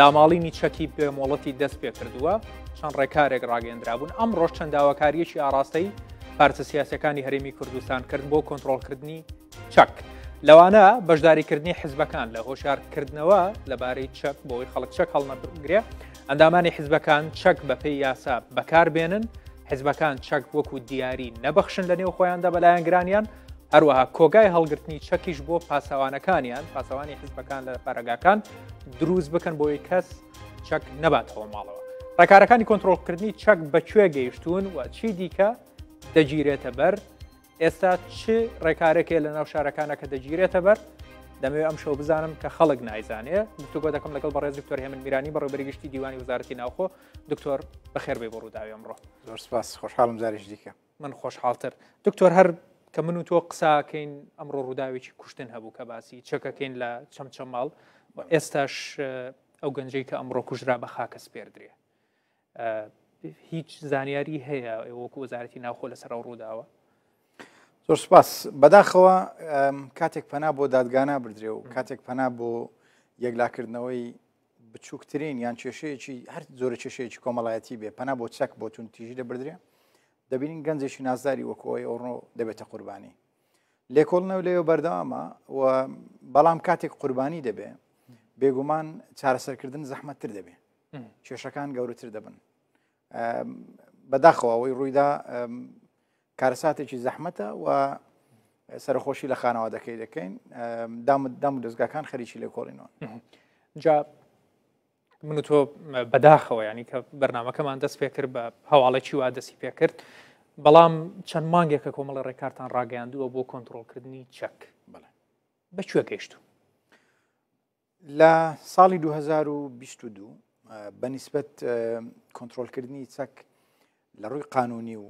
داماڵی میچەکی بێمۆڵەتی دەست پێ کردووە چەند ڕێکارێک ڕاگەندرابوون ئەم ڕۆژ چەنداوەکاریەکی ئاراستەی پارتە سیاسەکانی هەرێمی کوردستان کرد بۆ کۆنتترۆلکردنی چەک لەوانە بەشداریکردنی حزبەکان لە هۆشارکردنەوە لەبارەی چەک بۆی خەڵک چەک هەڵنەگرێ ئەندامانی حزبەکان چەک بەپی یاسا بەکاربێنن حزبەکان چەک وەکو دیاری نەبەخشن لە نێو خۆیاندا بەلایەنگرانیان هەروەها کۆگای هەڵگرتنی چەکیش بۆ پاسەوانەکانیان پاسەوانی حیزبەکان لە پارەگاکان دروست بکەن بۆی کەس چەک نەبات هۆماڵەوە ڕێکارەکانی کۆنتترۆلکردنی چەک بەکوێ گەیشتون و چی دیکە دەگیرێتە بەر ئێستا چ ڕێکارێکێ لە ناو شارەکانە کە دەگیرێتە بەر دەمەوێت ئەم شەو بزانم کە خەڵک نایزانێ گفتوگۆ دەکەم لەگەڵ بەڕێز دکتۆر هێمن میرانی بەڕێبەرگشتی دیوانی وزارەتی ناوخۆ دکتۆر بەخێربێ بۆ ڕووداوی ئەمڕۆ زۆر سپاس خۆشحاڵم زاریش دیکە من خۆشحاڵتر دکتۆر هەر کە من و تۆ قساکەین ئەمڕۆ ڕووداوێکی کوشتن هەبوو کە باسی چەکەکەین لە چەمچە ماڵ ئێستاش ئەو گەنجەی کە ئەمڕۆ کوژرا بە خاکەس پێدرێ هیچ زانیاری هەیە ئێوەکو وەزارەتی ناوخۆ لەسەر ڕووداوە زۆر سپاس بەداخەوە کاتێک پەنا بۆ دادگانە بردرێ و کاتێک پەنا بۆ یەکلاکردنەوەی بچووکترین یان کێشەیەکی هەر زۆرە کێشەیەکی کۆمەڵایەتی بێ پەنا بۆ چەک بۆ تون تیژی دەبدرێ دەبینین گەنجێکی نازداری وەکۆی ئەوڕۆ دەبێتە قوربانی لێکۆڵنەوە لێوە بەردەوامە بەڵام کاتێک قوربانی دەبێ بێگومان چارەسەرکردن زەحمەتتر دەبێ کێشەکان گەورەتر دەبن بەداخەوەەوەی ڕوویدا کارساتێکی زەحمەتە و سەرخۆشی لە خانەوادەکەی دەکەین دام دەستگاکان خەریکی لێکۆڵینەوە جا من و تۆ بەداخەوە ینی کە بەرنمەکەمان دەست پێ کرد بە هەواڵێکی وا دەستی پێ کرد بەڵام چەند مانگێکە کۆمەڵە ڕێکارتان ڕاگەیاندووە بۆ کۆنتترۆلکردنی چەک بەکوێ گەیشت لە ساڵی 2022 بەنسبەت کۆنتترۆلکردنی چەک لە ڕووی قانونی و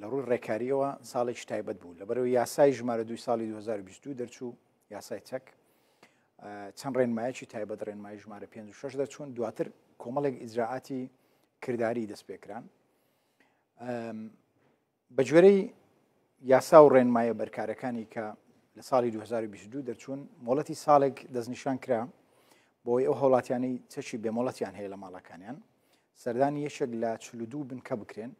لە ڕووی ڕێکاریەوە ساڵێکی تایبەت بوو لە بەرەوە یاسای ژمارە دوی ساڵی 2022 دەرچوو یاسای چەک چەند ڕێنمایەکی تایبەت ڕێنمای ژمارە 56 دە چۆن دواتر کۆمەڵێک ئیزراعاتی کردداری دەستپێکران بەگوێرەی یاسا و ڕێنمایە بەرکارەکانی کە لە ساڵی 2022 دەرچوون مۆڵەتی ساڵێک دەستنیشان کرا بۆی ئەو هەوڵاتیانەی چەشی بێمۆڵەتیان هەیە لە ماڵەکانیان سەردانی یەشێک لە چلودوو بنکە بکرێن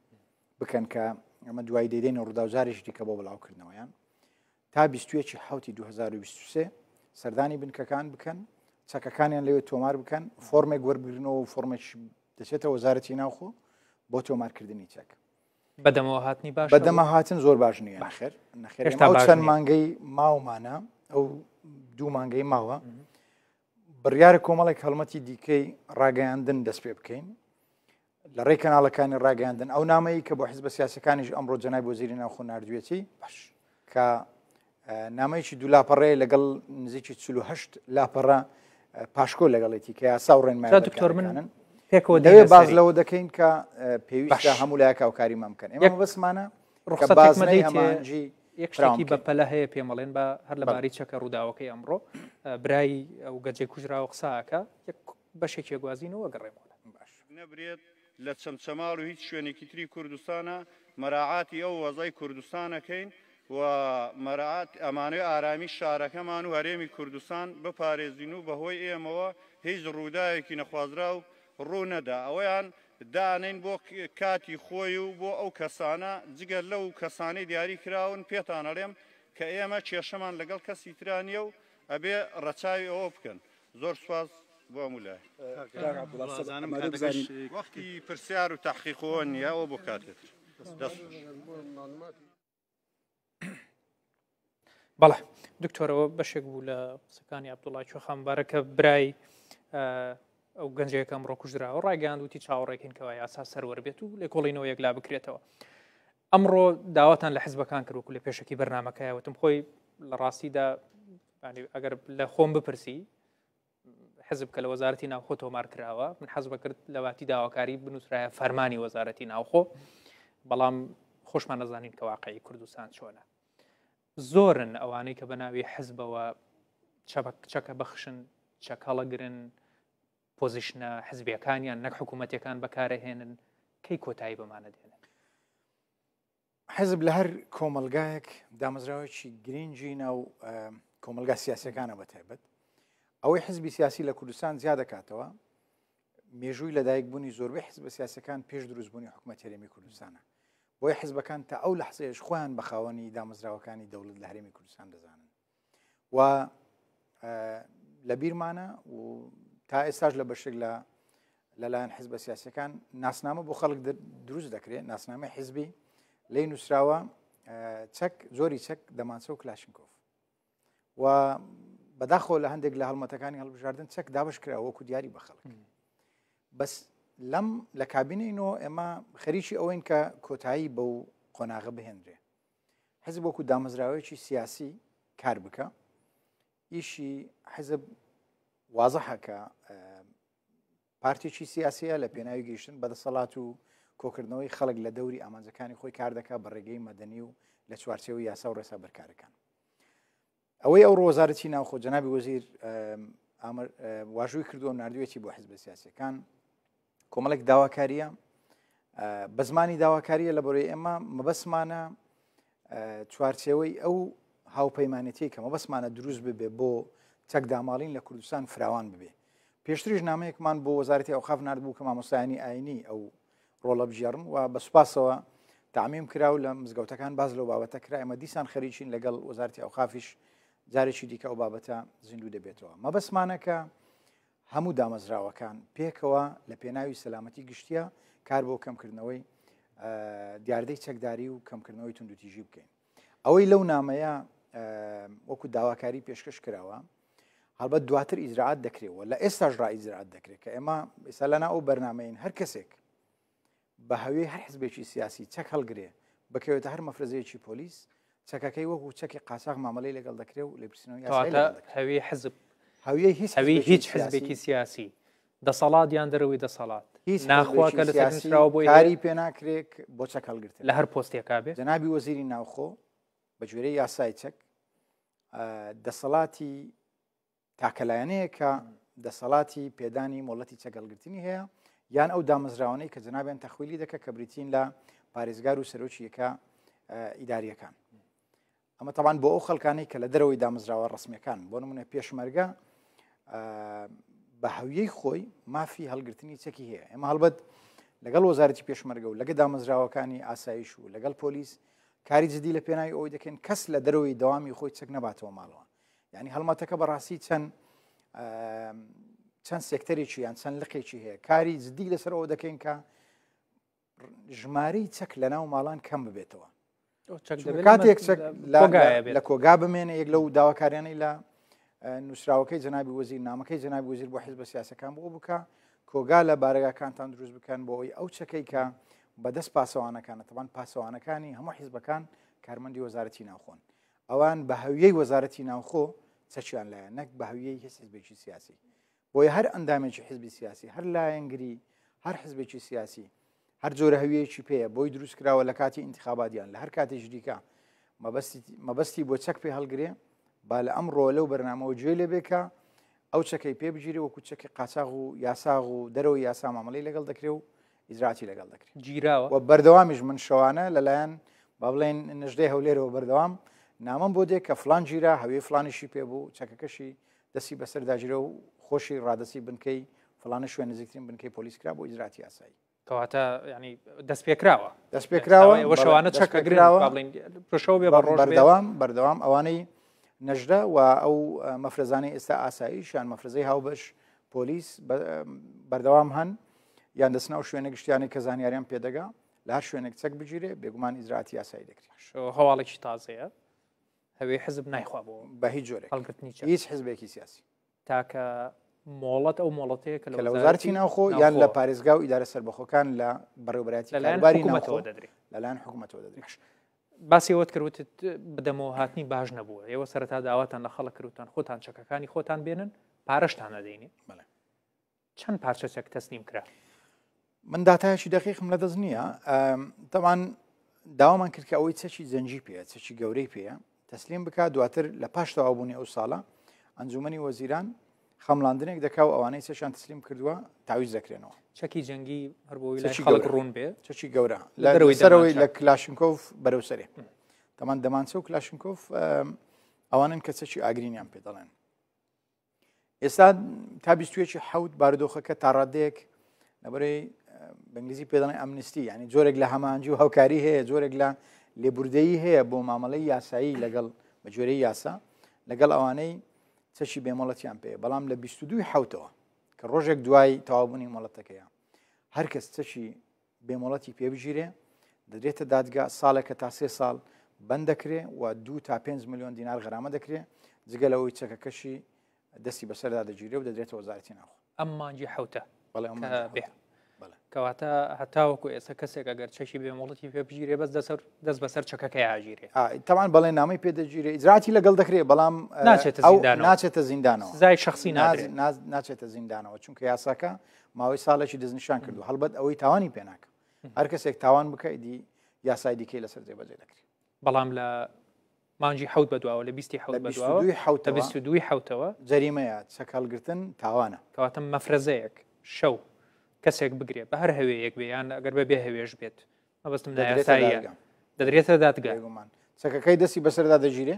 بکەن کە ئەمە دوای دەیدەین ڕووداوزارێکی کە بۆ بڵاوکردنەوەیان تا 21 حوتی 2023 سەردانی بنکەکان بکەن چەکەکانیان لەوێت تۆمار بکەن فۆرمێ گوەربگرنەوە فۆرمێک دەچێتە وەزارەتی ناوخۆ بۆ تۆمارکردنی چەک بەدەمەوە هاتنی باش بەدەمە هاتن زۆر باش نیە نخێر نخێر چەند مانگەی ماومانە ئەو دوو مانگەی ماوە بڕیارە کۆمەڵێک هەڵمەتی دیکەی ڕاگەیاندن دەست پێ بکەین لە ڕێ کەناڵەکانی ڕاگەاندن ئەو نامەیە کە بۆ حیز بە سیاسەکانیش ئەمڕۆ جەنای بۆ زیری ناوخۆ نردوێتی باش کە نامەیەکی دو لاپەڕێ لەگەڵ نزیکی چهشت لاپەڕە پاشکۆ لەگەڵێتی کە یاسا ڕێنمان دکتۆر منن پێکەوە دەوێت باز لەوە دەکەین کە پێویستە هەموو لایەکە و کاری مامکەن ئێمە بەسمانە ڕخسەبازمەدەی هەمانجی یەکشتێکی بەپەلە هەیە پێمەڵێن بە هەر لە باری چەکە ڕووداوەکەی ئەمڕۆ برایی ئەو گەجێ کوژراوە قساکە بەشێکی گوازینەوە گەڕێمەوە باش نەبرێت لە چەمچەماڵ و هیچ شوێنێکی تری کوردستانە مەراعاتی ئەو وەزای کوردستانەکەین و مەرعات ئەمانەوە ئارامی شارەکەمان و هەرێمی کوردستان بپارێزین و بەهۆی ئێمەوە هیچ ڕووداوێکی نەخوازرا و ڕوو نەدا ئەویان دانین بۆ کاتی خۆی و بۆ ئەو کەسانە جگەر لەو کەسانەی دیاری کراون پێتانەڵێم کە ئێمە کێشەمان لەگەڵ کەسی ترانیە و ئەبێ ڕەچاوی ئەوە بکەن زۆر سواز بۆ مولای وەختی پرسیار و تحقیقۆن یاوە بۆ کاتێت دەست. بەڵە دکتۆرەوە بەشێک بوو لە قسەکانی عبدوڵای چۆخامبارەکە برای ئەو گەنجەکەم ڕۆکوژراوە ڕایگەاند وتی چاوەڕێکین کەەوە یاسا سەرەر بێت و لە کۆڵینەوە یەکلا بکرێتەوە ئەمڕۆ داواتان لە حزبەکان کروکو لە پێشکی بەرنمەکەیوتتم خۆی لە ڕاستیدا ئەگەر لە خۆم بپرسی حزب کە لە وەزارەتی ناوخۆ تۆمار کراوە من حەزبە کرد لەواتی داواکاری بنووسراە فەرمانی وەزارەتی ناوخۆ بەڵام خۆشمان نەزانین کە واقعی کوردستان چۆنە زۆرن ئەوانەی کە بە ناوی حزبەوە چەکە بەخشن چەکەڵەگرن پۆزیشنە حزبیەکانیان نەک حکوومەتەکان بەکارەهێنن کەی کۆتایی بمانە دێنن حزب لە هەر کۆمەلگایەک دامەزراوەکی گرنگجی ناو کۆمەلگا سیاسەکانە بەتیبەت ئەوەی حزبی سیاسی لە کوردستان زیاد دەکاتەوە مێژووی لەدایک بوونی زۆربەی حز بە سیاسەکان پێش دروستبوونی حکوومەتێرێمی کوردستانە بۆی حزبەکان تا ئەو لە حسێش خۆیان بە خاوەنی دامەزراوەکانی دەوڵت لە هەرمی کوردستان دەزانن و لە بیرمانە و تا ئێستاش لە بەشێک لە لەلایەن حزب سیاسەکان ناسنامە بۆ خەڵک دروست دەکرێت ناسنامە حیزبی لی نووسراوە چەک زۆری چەک دەمانچە و کلاشنکۆف و بەداخۆ لە هەندێک لە هەڵمەتەکانی هەڵبژاردن چەک دابش کراوە وەکو دیاری بە خەڵک بەس لەم لە کابینینەوە ئێمە خەریکی ئەوین کە کۆتایی بەو قۆناغە بهێنرێ حەزب وەکو دامەزراوەیەکی سیاسی کار بکە ئیشی حەزب وازەحەکە پارتێکی سیاسەیە لە پێناوی گەیشتن بەدەسەڵات و کۆکردنەوەی خەڵک لە دەوری ئامانجەکانی خۆی کاردەکە بە ڕێگەی مەدەنی و لە چوارچەوە یاسا و ڕێسا بەرکارەکان ئەوەی ئەو ڕۆزارەتی ناوخۆ جەنابی وەزیر واژووی کردووە نردوێتی بۆ حز بە سیاسەکان کۆمەڵێک داواکاریە بە زمانی داواکاریە لە بۆی ئێمە مەبەسمانە چوارچێەوەی ئەو هاوپەیمانەتی کە مەبەسمانە دروست ببێ بۆ تەکداماڵین لە کوردستان فراوان ببێ پێشتریش نامەیەکمان بۆ وەزارەتی ئەو خاف نردبوو کە مامۆستایانی ئاینی ئەو ڕۆڵە بژێڕن و بە سوپاسەوە تعمیم کرا و لە مزگەوتەکان باز لەو بابەتە کرا ئەمە دیسان خەریکین لەگەڵ وەزارتی ئەو خافش جارێکی دیکە ئەو بابەتە زیندوو دەبێتەوە مەبەسمانەکە هەموو دامەزراوەکان پێکەوە لە پێناوی سەلامەتی گشتیا کار بۆ کەمکردنەوەی دیاردەی چەکداری و کەمکردنەوەی تونندوتیژی بکەین ئەوەی لەو نامەیە وەکو داواکاری پێشکەش کراوە هەڵبەت دواتر ئیزراعات دەکرێەوە لە ئێستاژرا ئیزراعات دەکرێت کە ئێمە ئێسالەنا ئەو بەرنمەین هەر کەسێک بە هەوێ هەر حزبێکی سیاسی چەک هەڵگرێ بکەوێتە هەر مەفرزەیەکی پۆلیس چەکەکەی وەکو چەکی قاساق مامەلەی لەگەڵ دەکرێت و لەپرسینەوە هەوێ حزب هەوی هیچوی هیچ حزبێکی سیاسی دەسەڵاتیان دەرەوەی دەسەڵات ناخواکە لە سیاسیراوە بۆ یاری پێناکرێک بۆ چەکەلگرت لە هەر پۆستێکا بێت جەنابی وەزیری ناوخۆ بە جوێرەی یاسای چەک دەسەڵاتی تاکەلایەنەیە کە دەسەڵاتی پێدانی مۆڵەتی چەگەلگرتنی هەیە یان ئەو دامەزراوانەی کە جنابیان تەخویلی دەکە کە بریتین لە پارێزگار و سەرۆکیەکە ئیداریەکان ئەمە تاوان بۆ ئەو خەلکانی کە لە دەرەوەی دامەزراوە ڕسمیەکان بۆ نمونە پێشمەرگە بە هەویەی خۆی مافی هەلگرتنی چەکی هەیە ئەمە هەڵبەت لەگەڵ وەزارەتی پێشمەرگە و لەگە دامەزراوەکانی ئاسایش و لەگەڵ پۆلیس کاری جدی لە پێناوی ئەوی دەکەن کەس لە دەرەوەی داوامی خۆی چەک نەباتەوە ماڵەوە یعنی هەڵمەتەکە بەڕاستی چەند چەند سێکتەرێکی یان چەند لقێکی هەیە کاری جدی لەسەرەوە دەکەین کە ژمارەی چەک لە ناو ماڵان کەم ببێتەوە کاتێک لە کۆگا بمێنە یەک لەو داواکاریانەی لە نووسراوەکەی جەنابی وەزیر نامەکەی جەنابی وەزیر بۆ حیز بە سیاسەکان بۆ بکە کۆگا لە بارگاکانتان دروست بکەن بۆ ئەوی ئەو چەکەی کە بەدەست پاسەوانەکانە تەبان پاسەوانەکانی هەموو حیزبەکان کارمەندی وەزارەتی ناوخۆن ئەوان بە هەویەی وەزارەتی ناوخۆ چەچیان لایە نەک بە هەویەی هێسبێکی سیاسی بۆیە هەر ئەندامێکی حزبی سیاسی هەر لایەنگری هەر حزبێکی سیاسی هەر جۆرە هەویەکی پێەیە بۆی دروست کراوە لە کاتی انتخاباتیان لە هەر کاتێک دیکە مەبستی بۆ چەک پێ هەڵگرێ با لە ئەمڕۆ لەو بەرنامەوە گوێ لێ بێکە ئەو چەکەی پێبگیری وەکو چەکی قاچاغ و یاساغ و دەرەوە یاسا مامەڵی لەگەڵ دەکرێ و ئیزراتی لەگەڵ دەکرێت گیراوە بەردەوامیش من شەوانە لەلایەن با بڵێن نژدەی هەولێرەوە بەردەوام نامم بۆ دێک کە فلان گیرا هەوێ فلانیشی پێبوو چەکەکەشی دەستی بەسەر داگیرە و خۆشی ڕادەسی بنکەی فلانە شوێن نزیکترین بنکەی پۆلیسکرا بۆ ئیزراتی ئاسایی کەواتە ینی دەست پێکراوە دەست پێکراوە وەشەوانە چەکەگرراوە بڵین پشەو بێ بەڕۆژ بەردەوام بەردەوام ئەوانەی نەژدە و ئەو مەفرزانەی ئێستا ئاساییشیان مەفرزەی هاوبەش پۆلیس بەردەوام هەن یان دەستنا و شوێنە گشتیانی کە زانیاریان پێدەگا لە هەر شوێنێک چەک بگیرێ بێگومان ئیزراتی یاسایی دەکرێت هەواڵێکی تازەیە هەوێ حزب نایخوابوو بە هیچ جۆرە هەڵگرتنی هیچ حزبێکی سیاسی تاکە مۆڵەت ئەو مۆڵەتەیە کە لە وەزارتی ناوخۆ یان لە پارێزگا و ئیدارە سەربەخۆکان لە بەڕێوبەتی لەلایەن حکوومەتەوە دەدرێت لەلایەن حکوومەتەوە دەدرێت باسیەوەت کردوت بدەمەوە هاتنی باش نەبووە ئێوە سەرتا داواتان لە خەڵک کردوتان خۆتان چەکەکانی خۆتان بێنن پارەشتان نەدەینی چەند پارچە چەک تەسلیم کرا من دااتایشی دەقیقم لەدەست نییە تەوان داوامان کردکە ئەوەی چەکی زەنجی پێە چەکی گەورەی پێە تەسلیم بک دواتر لە پاش تەوابوونی ئەو ساڵە ئەنجومی وەزیران خەملاندنێک دەکا و ئەوانەی سێشان تسلیم کردووە تاویز دەکرێنەوە چەکی جەنگی هەربووی ڕوون بێ چەکی گەورە لەەرەوەی لە کلاشنکۆف بەرەوسەرێ تەمان دەمانچە و کلاشنکۆف ئەوانن کە چەکی ئاگرینیان پێ دەڵێن ئێستا تا بیستێکی حەوت باردۆخەکە تاڕادەیەک لەبەرەی بەنگلیزی پێدەڵی ئەمنیستی ینی جۆرێک لە هەمانجی و هەوکاری هەیە جۆرێک لە لێبوردەیی هەیە بۆ مامەڵەی یاسایی لەگەڵ بە جۆرەی یاسا لەگەڵ ئەوانەی چەشی بێمەڵەتیان پێ بەڵام لە 22 حوتەوە کە ڕۆژێک دوای تەوابوونی مەڵەتەکەیە هەر کەس چەشی بێمەڵەتی پێبژیرێ دەدرێتە دادگا ساڵێکە تا سێ ساڵ بند دەکرێ و دو تا 5 میلیۆن دینار غرامە دەکرێ جگە لەوەی چەکەکەشی دەستی بەسەردا دەگیری و دەدرێتە وەزارەتی ناخ ئەم مانجی حوتە بەڵێ کەواتە هەتاوەکو ئێستا کەسێک ئەگەر چەشی بێمەڵەتی پێبگیرێ بەس دەست بەسەر چەکەکە یاژیرێ تاوان بەڵێ نامی پێدەگیرێ ئجراتی لەگەڵ دەکرێت بەڵام ناچێتە زیندانەوە زای شخصی ناچێتە زیندانەوە چونکە یاساکە ماوەی ساڵێکی دزنیشان کردو هەڵبەت ئەوەی تاوانی پێناکە هەر کەسێک تاوان بکەیدی یاسای دیکەی لەسەر جێبەجێ دەکرێت بەڵام لە مانجی حوت بەدواوە لە بیستی حوتەوە جەریمەیە چەکەڵگرتن تاوانە کەواتە مەفرەزەیەک شەو کەسێک بگرێت بە هەر هەوەیەک بێ یان ئەگەر بە بێ هەوێش بێت مەبستم نایستاییە دەدرێتە دادگایمان چەکەکەی دەستی بەسەردا دەگیرێ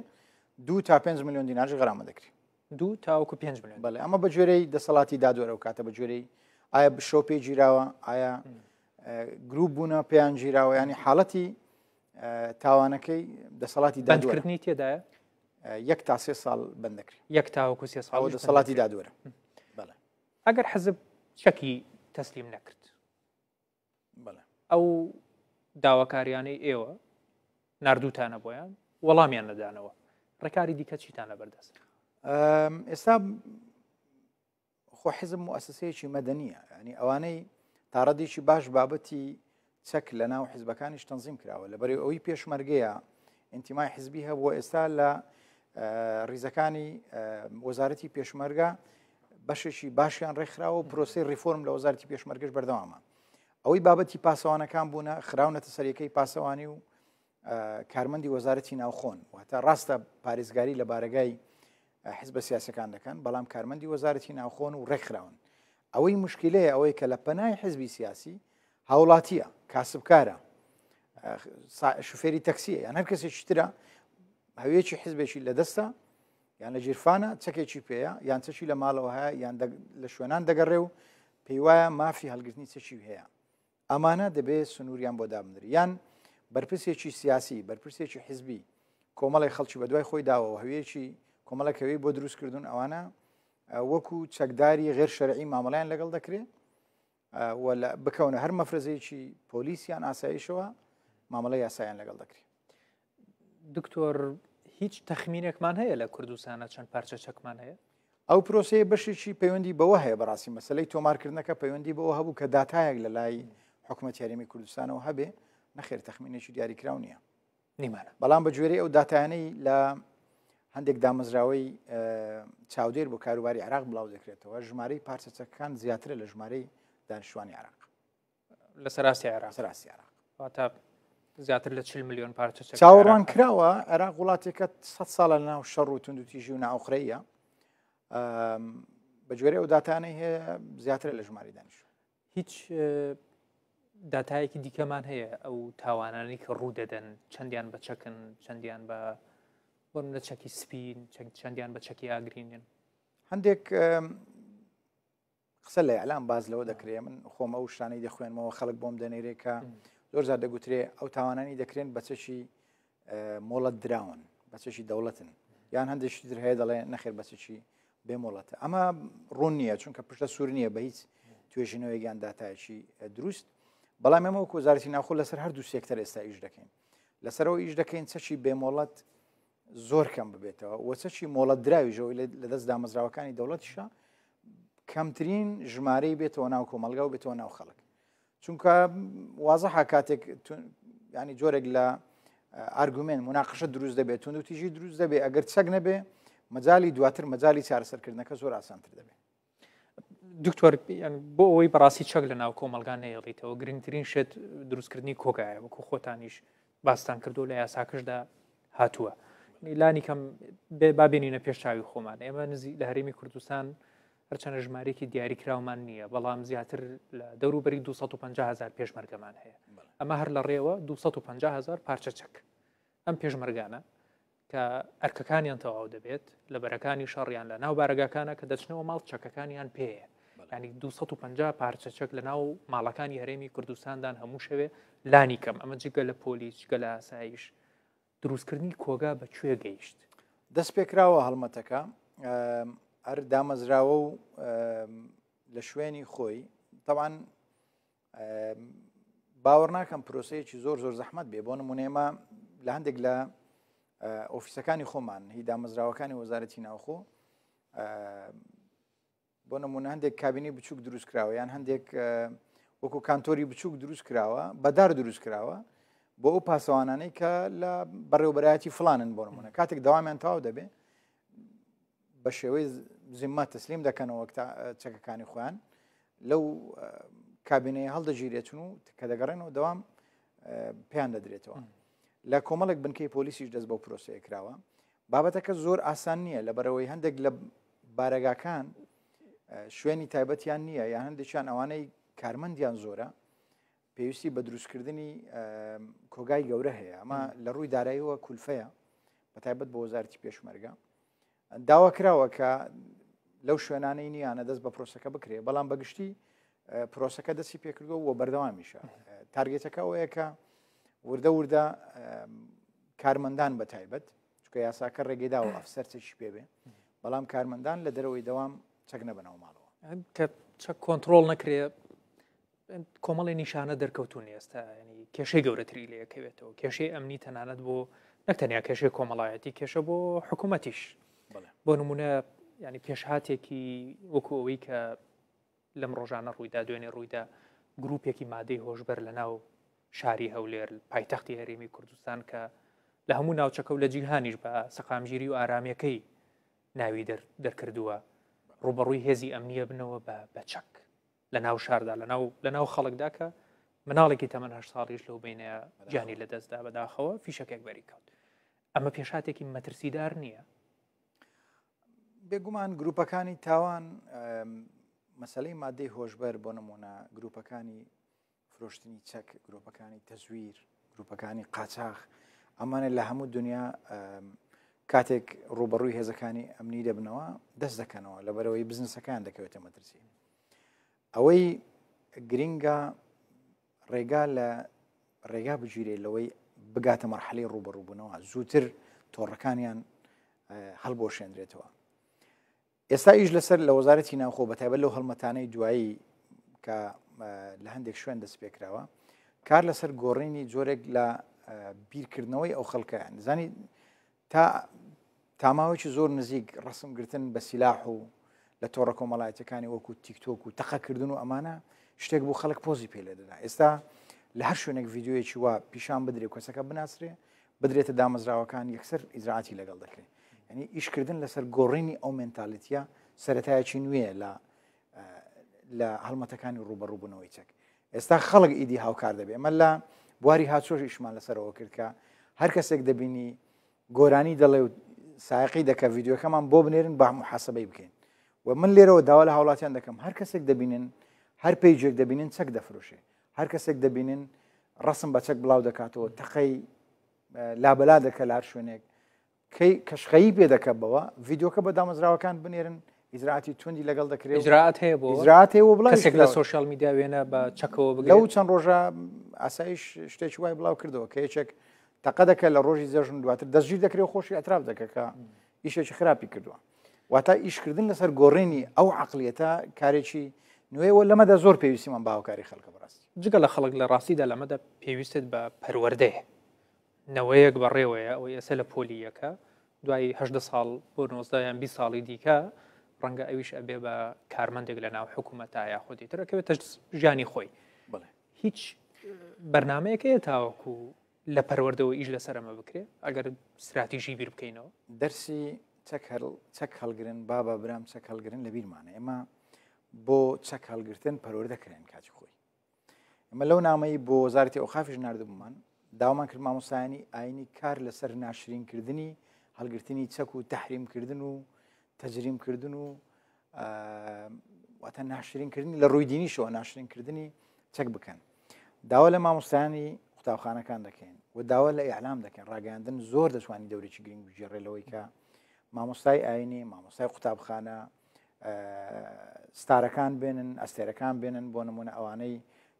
دو تا 5 میلیۆن دیناژ غرامە دەکرێت دوو تاوەکو 5 میلیۆن بەڵێ ئەمە بە جۆرەی دەسەڵاتی دادوەرە و کاتە بە جۆرەی ئایا شۆ پێ گیراوە ئایا گروپ بوونە پێیان گیراوە ینی حاڵەتی تاوانەکەی دەسەڵاتی دادکردنی تێدایە یەک تا سێ ساڵ بندەکری یەک تاوەکو سێ ساڵ دەسەڵاتی دادوەرە ئەگەر حەزب شەکی تەسلیم نەکرد ئەو داواکاریانەی ئێوە نردووتانە بۆیان وەڵامیان نەدانەوە ڕێکاری دیکە چیتان لە بەردەست ئێستا خۆ حزم و ئەسسەیەکی مەدەنیە ینی ئەوانەی تاڕەدێکی باش بابەتی چەک لە ناو حیزبەکانیش تەنظیم کراوە لە بەری ئەوی پێشمەرگەیە ئینتیمای حزبی هەبووە ئێستا لە ریزەکانی وەزارەتی پێشمەرگە بەشێکی باشیان ڕێکخراوە پرۆسی ریفۆرم لە وەزارتی پێشمەرگش بەردەوامە ئەوەی بابەتی پاسەوانەکان بوونە خراونەتە سەرەکەی پاسەوانی و کارمەندی وەزارەتی ناوخۆن واتە ڕاستە پارێزگاری لە بارگای حز بە سیاسەکان دەکەن بەڵام کارمەندی وەزارەتی ناوخۆن و ڕێکخراون ئەوەی مشکلەیە ئەوەی کە لە پەنای حزبی سیاسی هاوڵاتیە کاسبکارە شوفێری تەکسیە یان هەر کەسێک شترا هەوێکی حزبێکی لە دەستە یان لە ژیرفانە چەکێکی پێەیە یان چەشی لە ماڵەوە هەیە یان لە شوێنان دەگەڕێ و پێی وایە مافی هەلگرتنی چەشی هەیە ئەمانە دەبێت سنووریان بۆ دابنر یان بەرپرسێکی سیاسی بەرپرسێکی حزبی کۆمەڵی خەڵکی بە دوای خۆی داوە هەوێکی کۆمەڵەکەوەی بۆ دروستکردون ئەوانە وەکو چەکداری غێر شەرعی مامەڵیان لەگەڵ دەکرێت بکەونە هەر مەفرزێکی پۆلیسیان ئاسایشەوە مامەڵی یاسایان لەگەڵ دەکرێت دکتۆر هیچ تەخمینێکمان هەیە لە کوردستانە چەند پارچە چەکمان هەیە ئەو پرۆسەیە بەشێکی پەیوەندی بەوە هەیە بەڕاستی مەسلەی تۆمارکردنەکە پەیوەندی بەوە هەبوو کە دااتایەک لە لای حکوومەت یاریمی کوردستانەوە هەبێ نەخێر تەخمینێکی دیاریکرااو نییە نیمانە بەڵام بەگوێری ئەو دااتیانەی لە هەندێک دامەزراوەی چاودێر بۆ کاروباری عراق بڵاو دەکرێتەوە ژمارەی پارچەچەکان زیاترە لە ژمارەی دانیشتوانی عراق لە سەراسی عراق سەراسی عراق تا زیاتر لە 40 میلیۆن پارچە چاوەڕوان کراوە عێراق وڵاتێکە 100 ساڵە ناو شەڕ و تونندتیژی و ناوخرەیە بەگوێرە ئەو دااتانەی هەیە زیاتر لە ژماری دانیش هیچ دااتایەکی دیکەمان هەیە ئەو تاوانانی کە ڕوو دەدەن چەندیان بە چەکن چەندیان بە بۆن لە چەکی سپین چەندیان بە چەکی ئاگرینن هەندێک قسە لە ئەلان باز لەوە دەکرێ من خۆم ئەو شانەی دەخوێنمەوە خەڵک بۆم دەنێرێکە زۆر زار دەگوترێ ئەو تاوانانی دەکرێن بە چەشی مۆڵەت دراون بە چەشی دەوڵەتن یان هەندێکی در هەیە دەڵێ نەخێر بە چەشی بێمۆڵەتە ئەمە ڕوون نییە چونکە پشتە سوور نییە بە هیچ توێژینەوەی گیان داتایەکی دروست بەڵام ئەمە کۆزارەتی ناخۆ لەسەر هەردوو سێکتەر ئێستا ئیش دەکەین لەسەرەوە ئیش دەکەین چەشی بێمۆڵەت زۆر کەم ببێتەوە وەچەکی مۆڵەت دراویژەوەی لە دەست دامەزراوەکانی دەوڵەتیشە کەمترین ژمارەی بێتەوە ناو کۆمەلگا و بێتەوە ناو خەڵک چونکە وازەها کاتێک ینی جۆرێک لە ئارگومێن مناقشە دروست دەبێت تون و تیژی دروست دەبێت ئەگەر چەک نەبێ مەجای دواتر مەجای چارەسەرکردنەکە زۆر ئاسانتر دەبێت دکتۆر بۆ ئەوەی بەڕاستی چەک لە ناو کۆمەلگان نەیەڵیتەوە گرنگترین شێت دروستکردنی کۆگایە وەکو خۆتانیش باستان کردو لە یاساکەشدا هاتووە لانی کەم بابێنینە پێشچوی خۆمان ئێمە نزی لە هەرمی کوردستان هەرچەنە ژمارێکی دیاریکراومان نییە بەڵام زیاتر لە دەوروبەری 2500هزار پێشمەرگەمان هەیە ئەمە هەر لە ڕێوە 2500هزار پارچەچەک ئەم پێشمەرگانە کە ئەرکەکانیان تەواو دەبێت لە بەرەکانی شەڕیان لە ناو بارگەکانە کە دەچنەوە ماڵ چەکەکانیان پێەیە ینی 250 پارچەچەک لە ناو ماڵەکانی هەرێمی کوردستاندان هەموو شەوێ لانی کەم ئەمە جگە لە پۆلیس گە لە ئاسایش دروستکردنی کۆگا بەکوێ گەیشت دەست پێکراوە هەڵمەتەکە ئەر دامەزراوە و لە شوێنی خۆی تەوان باوەڕ ناکەم پرۆسەیەکی زۆر زۆر زەحمت بێ بۆ نمونێمە لە هەندێک لە ئۆفیسەکانی خۆمان هی دامەزراوەکانی وەزارەتی ناوخۆ بۆ نمونە هەندێک کابینی بچووک دروست کراوە یان هەندێک وەکو کانتۆری بچووک دروست کراوە بەدار دروست کراوە بۆ ئەو پاسەوانانەی کە لە بەڕێوبەتی فلانن بۆ نمونە کاتێک داوامیان تاو دەبێت بە شێوەی زیممە تەسلیم دەکەنەوە چەکەکانی خۆیان لەو کابینەیە هەڵدەگیرێتون و کە دەگەڕێنەوە دەوام پێیان دەدرێتەوە لە کۆمەڵک بنکەی پۆلیسیش دەست بەو پرۆسی کراوە بابەتەکە زۆر ئاسان نییە لە بەرەوەی هەندێک لە بارەگاکان شوێنی تایبەتیان نییە یان هەندێکیان ئەوانەی کارمەندیان زۆرە پێویستی بە دروستکردنی کۆگای گەورە هەیە ئەمە لە ڕووی داراییەوە کولفەیە بە تایبەت بۆ وەزارتی پێشمەرگە داوا کراوە کە لەو شوێنانەی نیانە دەست بە پرۆسەکە بکرێ بەڵام بەگشتی پرۆسەکە دەستی پێکردووە وە بەردەوامیشە تارگێتەکە ئەوەیەکە وردە وردە کارمەندان بە تایبەت چکە یاساکە ڕێگەداوە ئەفسەرچێکی پێبێ بەڵام کارمەندان لە دەرەوەی دەوام چەک نەبنەوە ماڵەوە کە چەک کۆنتترۆل نەکرێت کۆمەڵی نیشانە دەرکەوتون ئێستا ینی کێشەی گەورەتری لەکەوێتەوە کێشەی ئەمنی تەنانەت بۆ نەکتەنیا کێشەی کۆمەڵایەتی کێشە بۆ حکوومەتیش بۆ نمونە ینی پێشهاتێکی وەکو ئەوەی کە لەم ڕۆژانە ڕوویدا دوێنێ ڕوویدا گرروپێکی مادەی هۆشبەر لە ناو شاری هەولێر پایتەختی هەرێمی کوردستان کە لە هەموو ناوچەکە و لە جیهانیش بە سەقامگیری و ئارامەکەی ناوی دەرکردووە ڕوبەڕووی هێزی ئەمنیە بنەوە بە بەچەک لە ناو شاردا لە ناو لە ناو خەڵکدا کە مناڵێکی تەمەەن هە ساڵیش لەو بینە جانی لە دەستدا بەداخەوە فیشەکێک بەری کەوت ئەمە پێشاتێکی مەترسیدار نییە بێگومان گروپەکانی تاوان مەسلەی مادەی هۆشببەر بۆ نمونە گروپەکانی فرۆشتنی چەک گروپەکانی تەزویر گروپەکانی قاچاخ ئەمانە لە هەموو دنیا کاتێک ڕوبەڕووی هێزەکانی ئەمنی دەبنەوە دەست دەکەنەوە لە بەرەوەی بزنسەکان دەکەوێتە مەترسی ئەوەی گرینگە ڕێگا لە ڕێگا بگیرێ لەوەی بگاتە مەرحەلی ڕوبەڕووبوونەوە زووتر تۆڕەکانیان هەڵبۆشێنرێتەوە ئێستا ئیش لەسەر لە وەزارەتی ناوخۆ بەتیبە لەو هەڵمەتانەی دوایی کە لە هەندێک شوێن دەستپێکراوە کار لەسەر گۆڕینی جۆرێک لە بیرکردنەوەی ئەو خەڵکەیان زانی تا تاماوەکی زۆر نزیک ڕسمگرتن بە سیلاح و لە تۆڕە کۆمەڵایەتەکانی وەکو تیکتۆک و تەقەکردن و ئەمانە شتێک بۆ خەڵک پۆزی پێ لە دەدا ئێستا لە هەر شوێنێک یددیوەکی وا پیشان بدرێ کۆسەکە بناسرێ بدرێتە دامەزراوەکان یەکسەر ئیزراعاتی لەگەڵ دەکرێت ئەنی ئیشکردن لەسەر گۆڕینی ئەو منتالیتە سەتایەکی نوێ لە لە هەڵمەتەکانی ڕوبەڕووبوونەوەی چەک ئێستا خەڵک ئیدی هاوکار دەبێ ئەمە لە بواری هاچۆش ئیشمان لەسەرەوە کردکە هەر کەسێک دەبینی گۆرانی دەڵێ و سایقی دەکە یددیوەکەمان بۆ بنێرن با حسەبەی بکەین و من لێرەوە داوا لە هاوڵاتیان دەکەم هەر کەسێک دەبینن هەر پیجێک دەبینن چەک دەفروشێ هەر کەسێک دەبینن ڕسم بە چەک بڵاو دەکاتەوە تەقەی لابلا دەکە لار شوێنێک کەشخەی پێدەکەبەوە ڤیددیوکە بە دامەزراوەکان بنێرن ئیزراعاتی توندی لەگەڵ دەکرێت ئیزراعات هەیە بۆ ئیزراعات هەیە بۆ بڵێک لە سوۆشال میدیا وێنە بە چەکەوە بگە و چەند ڕۆژە ئاسایش شتێکی وای بڵاو کردەوە کە یەکێک تەقە دەکە لە ڕۆژی زەژن دواتر دەستگیر دەکرێت خۆشی ئەتراف دەکەکە ئیشێکی خراپی کردووە واتا ئیشکردن لەسەر گۆڕێنی ئەو عقلێتە کارێکی نوێەوە لەمەدا زۆر پێویستیمان باوکاری خەڵکە بڕاستی جگە لە خەڵک لە ڕاستیدا لەمەدا پێویستت بە پەروەردەیە نەوەیەک بەڕێوەیە ئەوەی ئەسە لە پۆلیەکە دواییه ساڵ بۆ 19یان بی ساڵی دیکە ڕەنگە ئەویش ئەبێ بە کارمەندێک لە ناو حکوومەتە یا خۆتی ترەکەوێت ژیانی خۆی هیچ بەرنمەیەکەیە تاوەکو لە پەروەردەوە ئیش لەسەرمە بکرێت ئەگەر استراتیژی بیر بکەینەوە دەرسی چەک هەلگرن بابا برام چەک هەلگرن لە بیرمانە ئێمە بە چەک هەلگرتن پەروەردەکرێن کاتی خۆی ئەمە لەو نامەی بۆ وەزارتی ئۆخافش نردبوومان داوامان کرد مامۆسایانی ئاینی کار لەسەر ناشرینکردنی هەلگرتنی چەک و تحریمکردن و تەجریمکردن و واتە ناشرینکردنی لە ڕووی دینی شەوە ناشرینکردنی چەک بکەن داوا لە مامۆستانی قوتابخانەکان دەکەین و داوا لە ئیعلام دەکەن ڕاگەاندن زۆر دەتوانانی دەورێکی گرنگ بژێڕێلەوەی کە مامۆستای ئاینی مامۆستای قوتابخانە ستارەکان بێنن ئەستێرەکان بێنن بۆ نمونە ئەوانەی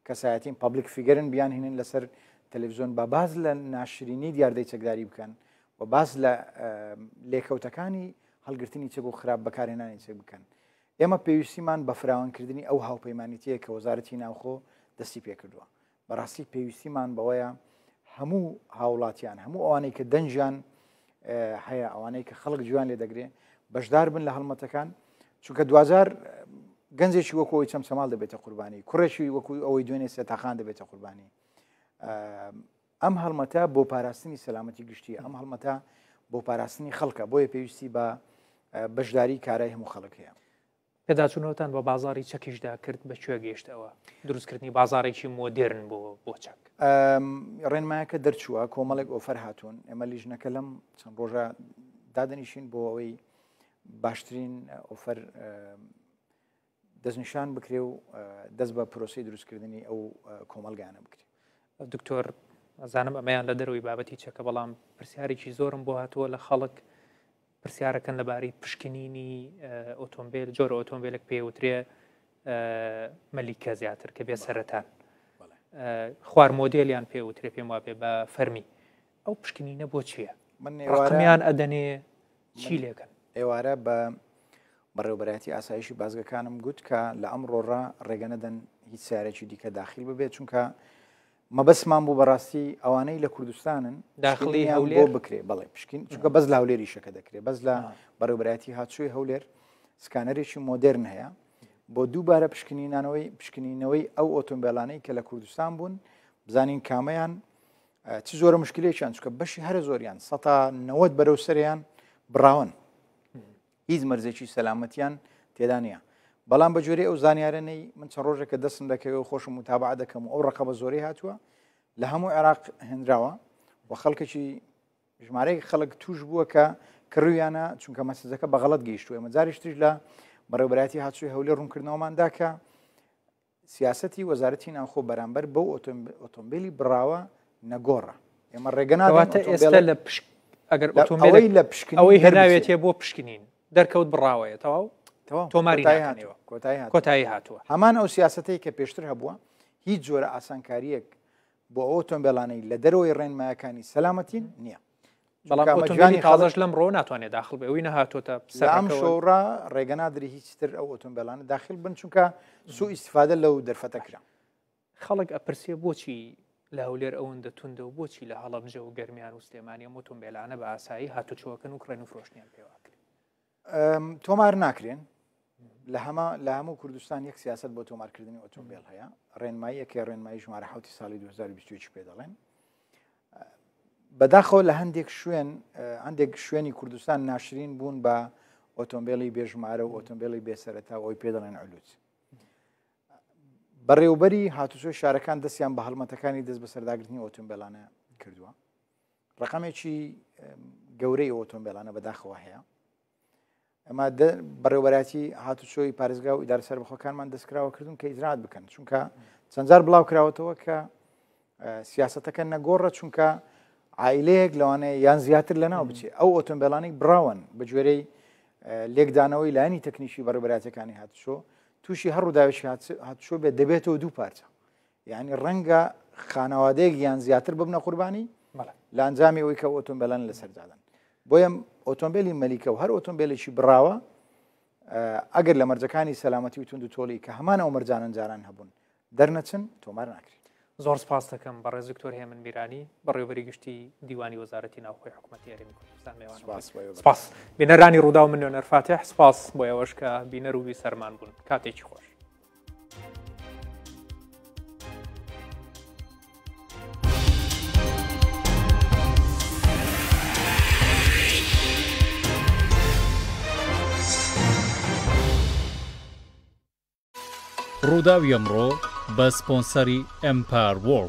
کەسایەتیم پبلیک فیگەرن بیان هێنن لەسەر تەلەڤزیۆن بە باز لە ناشرینی دیاردەی چەکداری بکەن و باز لە لێکەوتەکانی هەلگرتنی چەک و خراپ بەکارێنانی چێک بکەن ئێمە پێویستیمان بە فراوانکردنی ئەو هاوپەیمانیتیە کە وەزارەتی ناوخۆ دەستی پێکردووە بەڕاستی پێویستیمان بەوەیە هەموو هاوڵاتیان هەموو ئەوانەی کە دەنجان هەیە ئەوانەی کە خەڵک جوان لێ دەگرێ بەشدار بن لە هەڵمەتەکان چونکە دوزار گەنجێکی وەکوی چەم سەمال دەبێتە قوربانی کوڕێکی وەکوی ئەوەی دوێنێ سێ تاخان دەبێتە قوربانی ئەم هەڵمەتە بۆ پاراستنی سەلامەتی گشتی ئەم هەڵمەتە بۆ پاراستنی خەڵکە بۆیە پێویستی بە بەشداری کارای هەموو خەڵکەیە پێداچوونەوەتان بە بازاری چەکیشدا کرد بەکوێ گەشتەوە دروستکردنی بازارێکی مۆدرن بۆ بۆ چەک ڕێنمایەکە دەرچووە کۆمەڵێک ئۆفەر هاتوون ئێمە لیژنەکە لەم چەند ڕۆژە دادنیشین بۆ ئەوەی باشترین ئۆفەر دەستنیشان بکرێ و دەست بە پرۆسی دروستکردنی ئەو کۆمەلگانە بکرێت دکتۆر ئەزانم ئەمەیان لە دەروی بابەتی چەکە بەڵام پرسیارێکی زۆرم بۆ هاتووە لە خەڵک پرسیارەکەن لەباری پشکنینی ئۆتۆمبیل جۆرە ئۆتۆمبیلێک پێوترێ مەلیکە زیاتر کە بێ سەرەتان خوار مۆدلیان پێوترێ پێم وا پێ بە فەرمی ئەو پشکنینە بۆ چییە منیان ئەدەنێ چی لێکن ئێوارە بە بەڕێوبەتی ئاسایشی بازگەکانم گوت کە لە ئەم ڕۆڕە ڕێگەنەدەن هیچ سیارێکی دیکە داخل ببێت چونکە مەبەسمان بوو بەڕاستی ئەوانەی لە کوردستانن داخلی هەولێر بکرێ بەڵێ پشکین چونکە بەس لە هەولێری شەکە دەکرێ بەس لە بەڕێبراەتی هاتووی هەولێر سکانەرێکی مۆدررن هەیە بۆ دووبارە پشکنینانەوەی پشکنینەوەی ئەو ئۆتۆمبیلانەی کە لە کوردستان بوون بزانین کامەیان چ زۆرە مشکلێکیان چکە بەشی هەر زۆریان سە بەرەو سەریان براون هیچ مەرزێکی سەلامەتیان تێدانە بەڵام بەجوێری ئەو زانیارەی من چەند ڕۆژێکە دەستم دەکەوێت خۆشم متابع دەکەم ئەو ڕقە بە زۆری هاتووە لە هەموو عێراق هێنراوە و خەڵکەکی ژمارەی خەڵک توش بووە کە کڕویانە چونکە مەسیزەکە بەغڵت گەیشتووە مەجاریشتیش لە بەڕێبراتی هاچوی هەولێ ڕوونکردنەوەمانداکە سیاستی وەزارەتی ناوخۆ بەرامبەر بەو ئۆتۆمبیلی براوە نەگۆڕە ئێمە ڕێگەناواتە ئێستا لە ئەگەر ئۆتۆمبیلی لە پشکنەوەی هەناوێتێ بۆ پشکنین دەرکەوت بڕاوەیە تەواو تۆماری کۆتایی هاتووە هەمان ئەو سیاستەی کە پێشتر هەبووە هیچ جۆرە ئاسانکاریەک بۆ ئۆتۆمبیلانەی لە دەرەوەی ڕێنمایەکانی سەلامەتین نییە بەڵامانی تازەش لەم ڕۆ ناتوانێت داخل بێ ئەوی نەهاتۆتە سەسلام شۆڕا ڕێگەنادری هیچتر ئەو ئۆتۆمبیلانە داخل بن چونکە سو ئیسفادە لەو دەرفەتەکرا خەڵک ئەپرسێ بۆچی لە هەولێر ئەوەندە توندە و بۆچی لە هەڵەمژە و گەرمیان و سلێمانی ئۆتۆمبیلانە بە ئاسایی هاتوچۆکن و کڕێن و فرۆشتنیان پێواکرێن تۆمار ناکرێن لە هەما لە هەموو کوردستان یەک سیاست بۆ تۆمارکردنی ئۆتۆمبیل هەیە ڕێنمایی یەکێ ڕێنمایی ژمارە حوتی ساڵی 2020 پێ دەڵێن بەداخۆ لە هەندێک شوێن هەندێک شوێنی کوردستان ناشرین بوون بە ئۆتۆمبیلی بێژمارە و ئۆتۆمبیلی بێسەرەتا ئەوی پێ دەڵێن ئەلووت بەڕێوبەری هاتوچۆ شارەکان دەستیان بە هەڵمەتەکانی دەست بە سەرداگرنی ئۆتۆمبیلانە کردووە ڕقامێکی گەورەی ئۆتۆمبیلانە بەداخەوە هەیە ئەمە بەڕێوەراتی هاتوچۆی پارێزگا و ئیدار سەربەخۆکانمان دەستکراوە کردن کە ئیزرات بکەن چونکە چەندجار بڵاو کراوەتەوە کە سیاستەکە نەگۆڕە چونکە عیلەیەک لەوانەیە یان زیاتر لەناو بچێت ئەو ئۆتۆمبیلانی براون بە جوێرەی لێکدانەوەی لایانی تەکنیکی بەڕێبراتەکانی هاتشۆ تووشی هەڕووداویشی هاتشۆ بێت دەبێتەوە دوو پارچە یعنی ڕەنگە خانەوادەیەک یان زیاتر ببنە قوربانی لانجامی ئەوی کە ئۆتۆمبیلان لەسەردادن بۆیە ئۆتۆمبیلی مەلیکە و هەر ئۆتۆمبیلێکی براوە ئەگەر لە مەرجەکانی سەلامەتی و تونند و تۆلی کە هەمان ئەو مەرجانن جاران هەبوون دەرنەچن تۆمار ناکرێت زۆر سپاس دەکەم بە ڕێزکتۆر هێمن بیرانی بەڕێوەری گشتی دیوانی وەزارەتی ناوخۆی حکوومەتتی یاریمی کوردستان سپاس بینەرانی ڕوودا و منۆ نەرفاتح سپاس بۆ ئەوەشکە بینەر ووی سەرمان بوون کاتێکی خۆش ڕووداوی ئەمڕۆ بە سپۆنسەری ئەمپار وەڵ